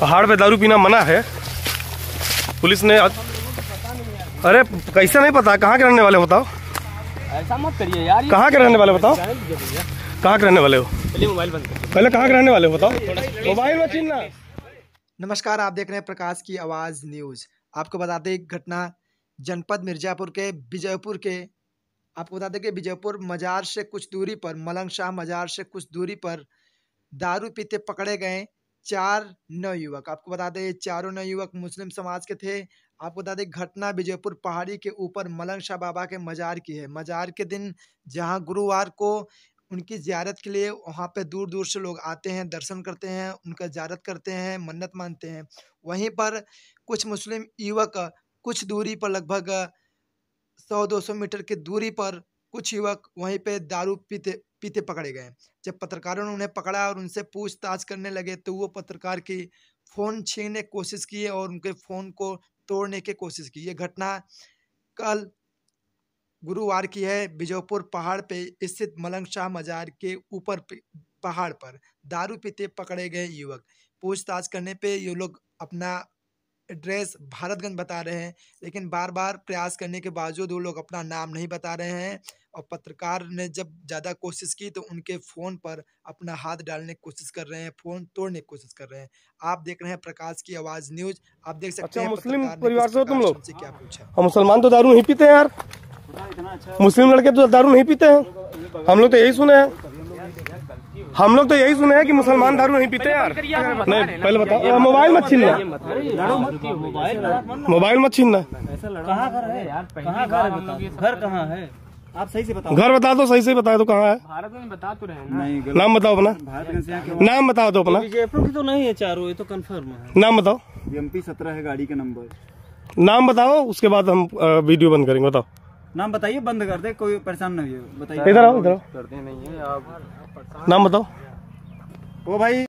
पहाड़ पे दारू पीना मना है पुलिस ने आज... अरे कैसे नहीं पता कहाँ के रहने वाले बताओ ऐसा मत करिए यार कहाँ के रहने वाले बताओ कहाँ के रहने वाले हो पहले कहाँ के रहने वाले हो बताओ मोबाइल में चिन्हना नमस्कार आप देख रहे हैं प्रकाश की आवाज़ न्यूज़ आपको बता दें घटना जनपद मिर्जापुर के विजयपुर के आपको बता दें कि विजयपुर मज़ार से कुछ दूरी पर मलंग शाह मज़ार से कुछ दूरी पर दारू पीते पकड़े गए चार युवक आपको बता दें चारों युवक मुस्लिम समाज के थे आपको बता दें घटना विजयपुर पहाड़ी के ऊपर मलंग शाह बाबा के मजार की है मजार के दिन जहां गुरुवार को उनकी ज्यारत के लिए वहाँ पे दूर दूर से लोग आते हैं दर्शन करते हैं उनका ज्यारत करते हैं मन्नत मानते हैं वहीं पर कुछ मुस्लिम युवक कुछ दूरी पर लगभग सौ दो सौ मीटर की दूरी पर कुछ युवक वहीं पे दारू पीते पीते पकड़े गए जब पत्रकारों ने उन्हें पकड़ा और उनसे पूछताछ करने लगे तो वो पत्रकार की फ़ोन छीनने की कोशिश किए और उनके फ़ोन को तोड़ने की कोशिश की ये घटना कल गुरुवार की है बिजोपुर पहाड़ पे स्थित मलंग शाह मजार के ऊपर पहाड़ पर दारू पीते पकड़े गए युवक पूछताछ करने पे ये लोग अपना एड्रेस भारतगंज बता रहे हैं लेकिन बार बार प्रयास करने के बावजूद वो लोग अपना नाम नहीं बता रहे हैं और पत्रकार ने जब ज़्यादा कोशिश की तो उनके फ़ोन पर अपना हाथ डालने की कोशिश कर रहे हैं फ़ोन तोड़ने की कोशिश कर रहे हैं आप देख रहे हैं प्रकाश की आवाज़ न्यूज़ आप देख सकते अच्छा, हैं मुस्लिम परिवार से हो तुम लोग क्या पूछा मुसलमान तो दारू नहीं पीते हैं यार मुस्लिम लड़के तो दारू नहीं पीते हैं हम लोग तो यही सुने हैं हम लोग तो यही सुने हैं कि मुसलमान दारू नहीं पीते यार नहीं पहले बताओ मोबाइल मत छीनना मोबाइल मत छीनना घर कहाँ है आप सही से बताओ घर बता दो सही से बता दो कहाँ है भारत में बता तो रहे नहीं नाम बताओ अपना नाम बता दो तो अपना जयपुर तो नहीं है चारों ये तो कन्फर्म है नाम बताओ एम पी सत्रह है गाड़ी का नंबर नाम बताओ उसके बाद हम वीडियो बंद करेंगे बताओ नाम बताइए बंद कर दे कोई परेशान ना है बताइए इधर आओ इधर आओ नाम बताओ ओ भाई